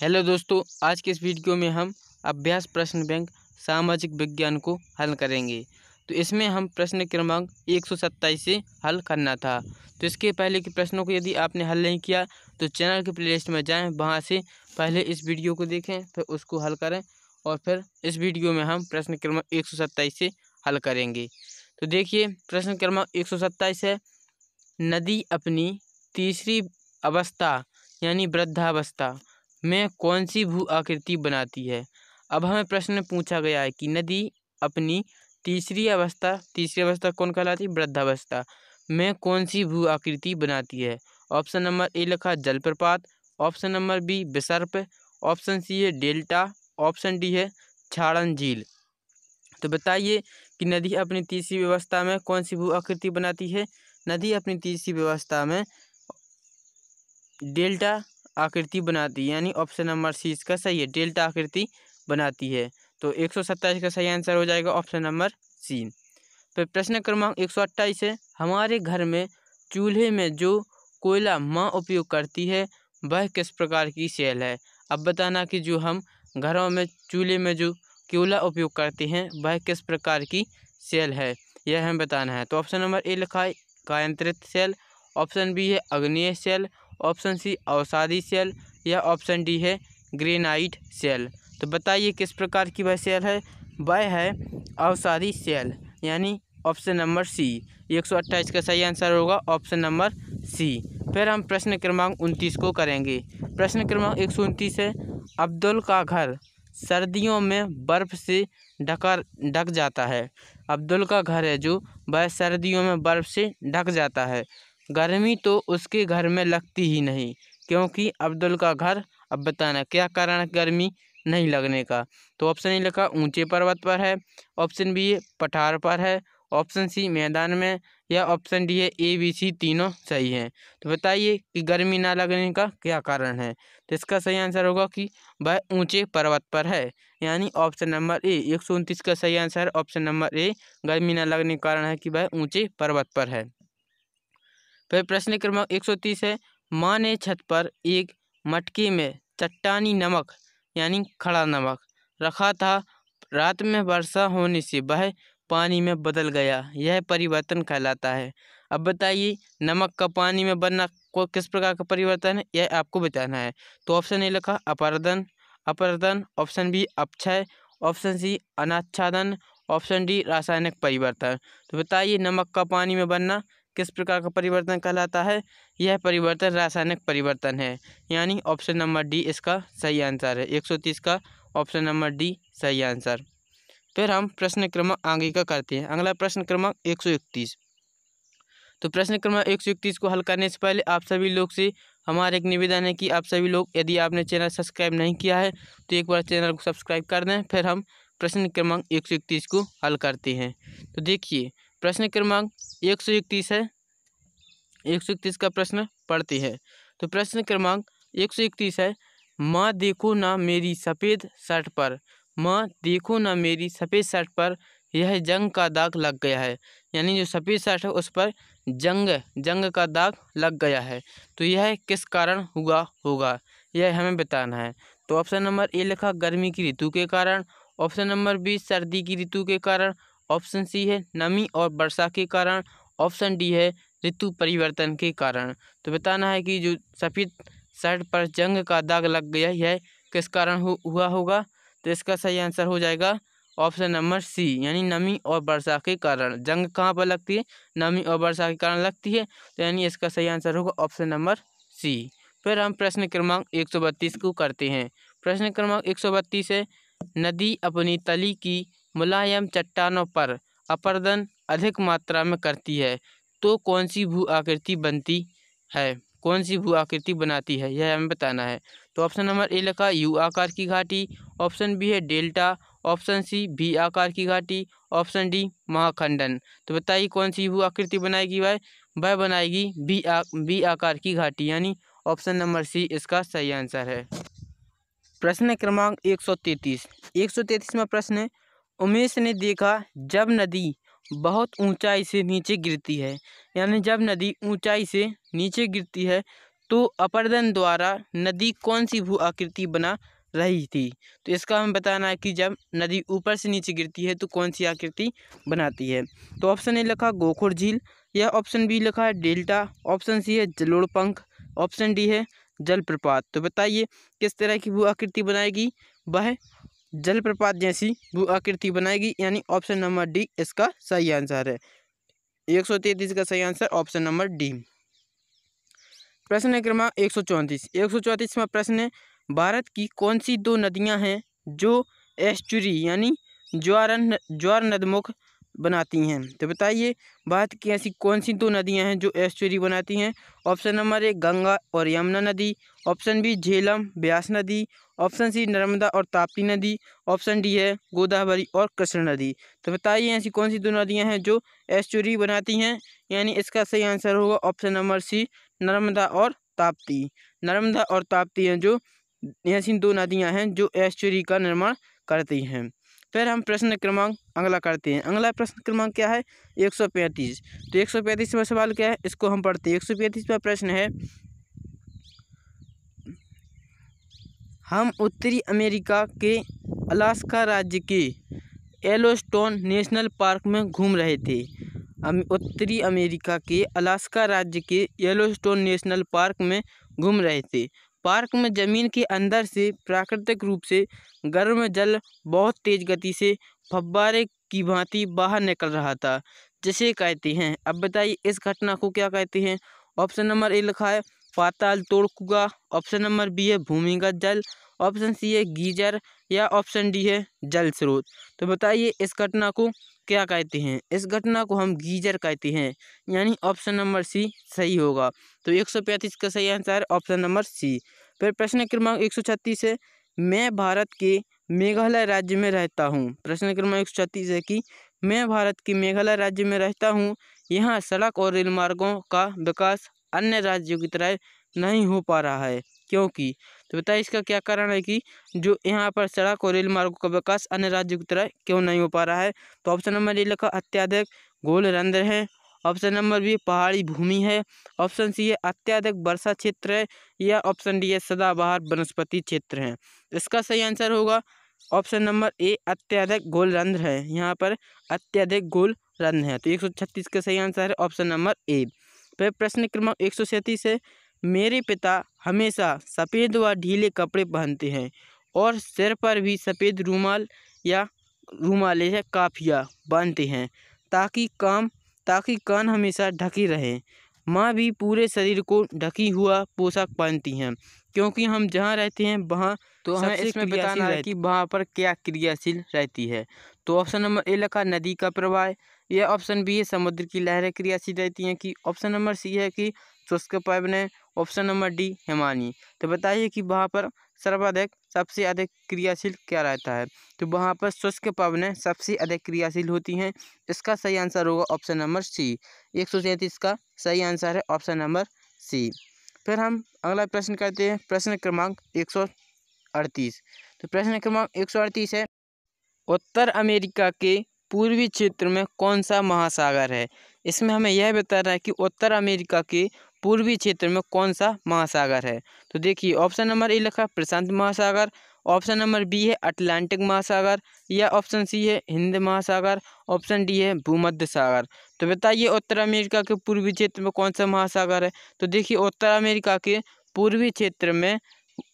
hello दोस्तों आज के इस वीडियो में हम अभ्यास प्रश्न बैंक सामाजिक विज्ञान को हल करेंगे तो इसमें हम प्रश्न क्रमांक एक सौ सत्ताईस से हल करना था तो इसके पहले के प्रश्नों को यदि आपने हल नहीं किया तो चैनल के प्लेलिस्ट में जाएं वहां से पहले इस वीडियो को देखें फिर उसको हल करें और फिर इस वीडियो में हम प्रश्न क्रमांक एक सौ सत्ताईस से हल करेंगे तो देखिए प्रश्न क्रमांक एक सौ है नदी अपनी तीसरी अवस्था यानी वृद्धावस्था में कौन सी भू आकृति बनाती है अब हमें प्रश्न पूछा गया है कि नदी अपनी तीसरी अवस्था तीसरी अवस्था कौन कहलाती है वृद्धावस्था में कौन सी भू आकृति बनाती है ऑप्शन नंबर ए लिखा जलप्रपात ऑप्शन नंबर बी विसर्प ऑप्शन सी है डेल्टा ऑप्शन डी है छाड़न झील तो बताइए कि नदी अपनी तीसरी व्यवस्था में कौन सी भू आकृति बनाती है नदी अपनी तीसरी व्यवस्था में डेल्टा आकृति बनाती है यानी ऑप्शन नंबर सी इसका सही है डेल्टा आकृति बनाती है तो एक का सही आंसर हो जाएगा ऑप्शन नंबर सी फिर प्रश्न क्रमांक एक है हमारे घर में चूल्हे में जो कोयला माँ उपयोग करती है वह किस प्रकार की सेल है अब बताना कि जो हम घरों में चूल्हे में जो कोयला उपयोग करते हैं वह किस प्रकार की सेल है यह हमें बताना है तो ऑप्शन नंबर ए लिखा है कायंत्रित सेल ऑप्शन बी है अग्निय सेल ऑप्शन सी अवसादी सेल या ऑप्शन डी है ग्रेनाइट सेल तो बताइए किस प्रकार की वह सेल है वह है अवसादी सेल यानी ऑप्शन नंबर सी एक सौ अट्ठाईस का सही आंसर होगा ऑप्शन नंबर सी फिर हम प्रश्न क्रमांक उनतीस को करेंगे प्रश्न क्रमांक एक सौ उनतीस है अब्दुल का घर सर्दियों में बर्फ़ से ढका ढक जाता है अब्दुल का घर है जो वह सर्दियों में बर्फ़ से ढक जाता है गर्मी तो उसके घर में लगती ही नहीं क्योंकि अब्दुल का घर अब बताना क्या कारण है गर्मी नहीं लगने का तो ऑप्शन ए लिखा ऊंचे पर्वत पर है ऑप्शन बी पठार पर है ऑप्शन सी मैदान में या ऑप्शन डी है ए बी सी तीनों सही हैं तो बताइए कि गर्मी ना लगने का क्या कारण है तो इसका सही आंसर होगा कि वह ऊंचे पर्वत पर है यानी ऑप्शन नंबर ए एक सौ उनतीस का सही आंसर ऑप्शन नंबर ए गर्मी ना लगने का कारण है कि वह ऊंचे पर्वत पर है फिर प्रश्न क्रमांक एक सौ तीस है माँ ने छत पर एक मटके में चट्टानी नमक यानी खड़ा नमक रखा था रात में वर्षा होने से वह पानी में बदल गया यह परिवर्तन कहलाता है अब बताइए नमक का पानी में बनना को किस प्रकार का परिवर्तन है यह आपको बताना है तो ऑप्शन ए लिखा अपरदन अपरदन ऑप्शन बी अपक्षय ऑप्शन सी अनाच्छादन ऑप्शन डी रासायनिक परिवर्तन तो बताइए नमक का पानी में बनना किस प्रकार का परिवर्तन कहलाता है यह परिवर्तन रासायनिक परिवर्तन है यानी ऑप्शन नंबर डी इसका सही आंसर है 130 का ऑप्शन नंबर डी सही आंसर फिर हम प्रश्न क्रमांक आगे का करते हैं अगला प्रश्न क्रमांक एक तो प्रश्न क्रमांक एक को हल करने से पहले आप सभी लोग से हमारा एक निवेदन है कि आप सभी लोग यदि आपने चैनल सब्सक्राइब नहीं किया है तो एक बार चैनल को सब्सक्राइब कर दें फिर हम प्रश्न क्रमांक एक को हल करते हैं तो देखिए प्रश्न क्रमांक एक सौ इकतीस है एक सौ इकतीस का प्रश्न पढ़ती है तो प्रश्न क्रमांक एक सौ इकतीस है माँ देखो ना मेरी सफ़ेद शर्ट पर माँ देखो ना मेरी सफ़ेद शर्ट पर यह जंग का दाग लग गया है यानी जो सफ़ेद शर्ट है उस पर जंग जंग का दाग लग गया है तो यह किस कारण हुआ होगा यह हमें बताना है तो ऑप्शन नंबर ए लिखा गर्मी की ऋतु के कारण ऑप्शन नंबर बी सर्दी की ऋतु के कारण ऑप्शन सी है नमी और वर्षा के कारण ऑप्शन डी है ऋतु परिवर्तन के कारण तो बताना है कि जो सफ़ेद शर्ट पर जंग का दाग लग गया है किस कारण हो, हुआ होगा तो इसका सही आंसर हो जाएगा ऑप्शन नंबर सी यानी नमी और वर्षा के कारण जंग कहाँ पर लगती है नमी और वर्षा के कारण लगती है तो यानी इसका सही आंसर होगा ऑप्शन नंबर सी फिर हम प्रश्न क्रमांक एक सौ बत्तीस को करते हैं प्रश्न क्रमांक एक सौ बत्तीस है नदी अपनी तली की मुलायम चट्टानों पर अपरदन अधिक मात्रा में करती है तो कौन सी भू आकृति बनती है कौन सी भू आकृति बनाती है यह हमें बताना है तो ऑप्शन नंबर ए लिखा यू आकार की घाटी ऑप्शन बी है डेल्टा ऑप्शन सी भी आकार की घाटी ऑप्शन डी महाखंडन तो बताइए कौन सी भू आकृति बनाएगी वह वह बनाएगी बी आ बी आकार की घाटी यानी ऑप्शन नंबर सी इसका सही आंसर है प्रश्न क्रमांक एक सौ तैंतीस एक सौ में प्रश्न उमेश ने देखा जब नदी बहुत ऊंचाई से नीचे गिरती है यानी जब नदी ऊंचाई से नीचे गिरती है तो अपर्दन द्वारा नदी कौन सी भू आकृति बना रही थी तो इसका हमें बताना है कि जब नदी ऊपर से नीचे गिरती है तो कौन सी आकृति बनाती है तो ऑप्शन ए लिखा गोखुर झील या ऑप्शन बी लिखा है डेल्टा ऑप्शन सी है जलोड़ पंख ऑप्शन डी है जलप्रपात तो बताइए किस तरह की भू आकृति बनाएगी वह जलप्रपात जैसी भू आकृति बनाएगी यानी ऑप्शन नंबर डी इसका सही आंसर है एक सौ तैतीस का सही आंसर ऑप्शन नंबर डी प्रश्न क्रमांक एक सौ चौंतीस एक सौ चौंतीसवा प्रश्न है भारत की कौन सी दो नदियां हैं जो एस्चुरी यानी ज्वार ज्वार नदमुख बनाती हैं तो बताइए भारत की ऐसी कौन सी दो नदियां हैं जो एस्चुरी बनाती हैं ऑप्शन नंबर ए गंगा और यमुना नदी ऑप्शन बी झेलम ब्यास नदी ऑप्शन सी नर्मदा और ताप्ती नदी ऑप्शन डी है गोदावरी और कृष्ण नदी तो बताइए ऐसी कौन सी दो नदियाँ हैं जो एस्चुरी बनाती हैं यानी इसका सही आंसर होगा ऑप्शन नंबर सी नर्मदा और ताप्ती नर्मदा और ताप्ती हैं जो ऐसी दो नदियाँ हैं जो एस्चुरी का निर्माण करती हैं फिर हम प्रश्न क्रमांक अगला करते हैं अगला प्रश्न क्रमांक क्या है एक सौ पैंतीस तो एक सौ पैंतीस पर सवाल क्या है इसको हम पढ़ते हैं एक सौ पैंतीस का प्रश्न है हम उत्तरी अमेरिका के अलास्का राज्य के एलोस्टोन नेशनल पार्क में घूम रहे थे उत्तरी अमेरिका के अलास्का राज्य के येलोस्टोन नेशनल पार्क में घूम रहे थे पार्क में जमीन के अंदर से प्राकृतिक रूप से गर्म जल बहुत तेज गति से फब्बारे की भांति बाहर निकल रहा था जिसे कहते हैं अब बताइए इस घटना को क्या कहते हैं ऑप्शन नंबर ए लिखा है पाताल तोड़ कुगा ऑप्शन नंबर बी है भूमिगत जल ऑप्शन सी है गीजर या ऑप्शन डी है जल स्रोत तो बताइए इस घटना को क्या कहते हैं इस घटना को हम गीजर कहते हैं यानी ऑप्शन नंबर सी सही होगा तो एक सौ पैंतीस का सही आंसर ऑप्शन नंबर सी फिर प्रश्न क्रमांक एक सौ छत्तीस है मैं भारत के मेघालय राज्य में रहता हूँ प्रश्न क्रमांक एक सौ छत्तीस है कि मैं भारत के मेघालय राज्य में रहता हूँ यहाँ सड़क और रेल मार्गों का विकास अन्य राज्यों की तरह नहीं हो पा रहा है क्योंकि तो बताइए इसका क्या कारण है कि जो यहाँ पर सड़क और रेल मार्गों का विकास अन्य राज्यों की तरह क्यों नहीं हो पा रहा है तो ऑप्शन नंबर ए लिखा अत्याधिक गोल रंध्र है ऑप्शन नंबर बी पहाड़ी भूमि है ऑप्शन सी है अत्याधिक वर्षा क्षेत्र है या ऑप्शन डी है सदाबहार वनस्पति क्षेत्र है इसका सही आंसर होगा ऑप्शन नंबर ए अत्याधिक गोल रंध्र है यहाँ पर अत्याधिक गोल रंध्र है तो एक सौ छत्तीस का सही आंसर है ऑप्शन नंबर ए फिर तो प्रश्न क्रमांक एक सौ सैंतीस है मेरे पिता हमेशा सफ़ेद व ढीले कपड़े पहनते हैं और सिर पर भी सफ़ेद रुमाल या रुमाल या काफिया बांधते हैं ताकि काम ताकि कान हमेशा ढके रहें माँ भी पूरे शरीर को ढकी हुआ पोशाक पहनती हैं क्योंकि हम जहाँ रहते हैं वहाँ तो हमें इसमें बताना है कि वहाँ पर क्या क्रियाशील रहती है तो ऑप्शन नंबर ए लिखा नदी का प्रवाह या ऑप्शन बी है समुद्र की लहरें क्रियाशील रहती हैं कि ऑप्शन नंबर सी है कि तो उसके पाइप ने ऑप्शन नंबर डी हिमानी तो बताइए कि वहाँ पर सर्वाधिक सबसे अधिक क्रियाशील क्या रहता है तो वहाँ पर शुष्क पवने सबसे अधिक क्रियाशील होती हैं इसका सही आंसर होगा ऑप्शन नंबर सी एक सौ सैंतीस का सही आंसर है ऑप्शन नंबर सी फिर हम अगला प्रश्न करते हैं प्रश्न क्रमांक एक सौ अड़तीस तो प्रश्न क्रमांक एक सौ अड़तीस है उत्तर अमेरिका के पूर्वी क्षेत्र में कौन सा महासागर है इसमें हमें यह बता रहा है कि उत्तर अमेरिका के पूर्वी क्षेत्र में कौन सा महासागर है तो देखिए ऑप्शन नंबर ए लिखा प्रशांत महासागर ऑप्शन नंबर बी है अटलांटिक महासागर या ऑप्शन सी है हिंद महासागर ऑप्शन डी है भूमध्य सागर तो बताइए उत्तर अमेरिका के पूर्वी क्षेत्र में कौन सा महासागर है तो देखिए उत्तर अमेरिका के पूर्वी क्षेत्र में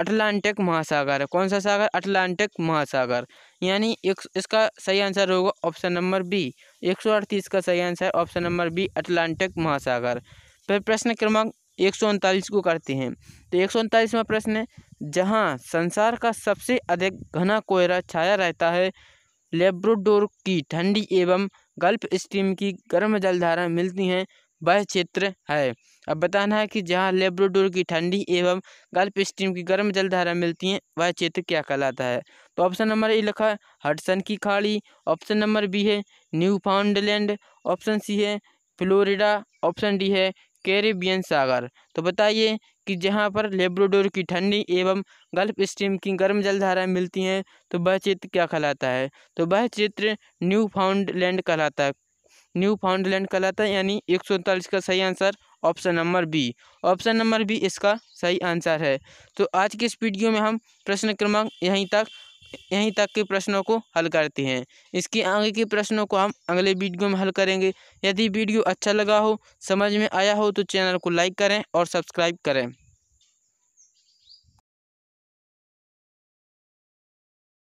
अटलांटिक महासागर है कौन सा सागर अटलांटिक महासागर यानी एक इसका सही आंसर होगा ऑप्शन नंबर बी एक सौ अड़तीस का सही answer option number B Atlantic महासागर फिर प्रश्न क्रमांक एक सौ उनतालीस को करते हैं तो एक सौ उनतालीसवा प्रश्न है जहाँ संसार का सबसे अधिक घना कोहरा छाया रहता है लेब्रोडोर की ठंडी एवं गल्फ स्ट्रीम की गर्म जलधारा मिलती हैं वह क्षेत्र है अब बताना है कि जहाँ लेब्रोडोर की ठंडी एवं गल्फ स्ट्रीम की गर्म जलधारा मिलती हैं वह क्षेत्र क्या कहलाता है तो ऑप्शन नंबर ए लिखा है हडसन की खाड़ी ऑप्शन नंबर बी है न्यू फाउंडलैंड ऑप्शन सी है फ्लोरिडा ऑप्शन डी है कैरिबियन सागर तो बताइए कि जहाँ पर लेब्रोडोर की ठंडी एवं गल्फ स्ट्रीम की गर्म जलधाराएं मिलती हैं तो वह चित्र क्या कहलाता है तो वह चित्र न्यू फाउंडलैंड कहलाता है न्यू फाउंडलैंड कहलाता है यानी एक सौ उनतालीस का सही answer option number B option number B इसका सही आंसर है तो आज के इस वीडियो में हम प्रश्न क्रमांक यहीं तक यहीं तक के प्रश्नों को हल करते हैं इसके आगे के प्रश्नों को हम अगले वीडियो में हल करेंगे यदि वीडियो अच्छा लगा हो समझ में आया हो तो चैनल को लाइक करें और सब्सक्राइब करें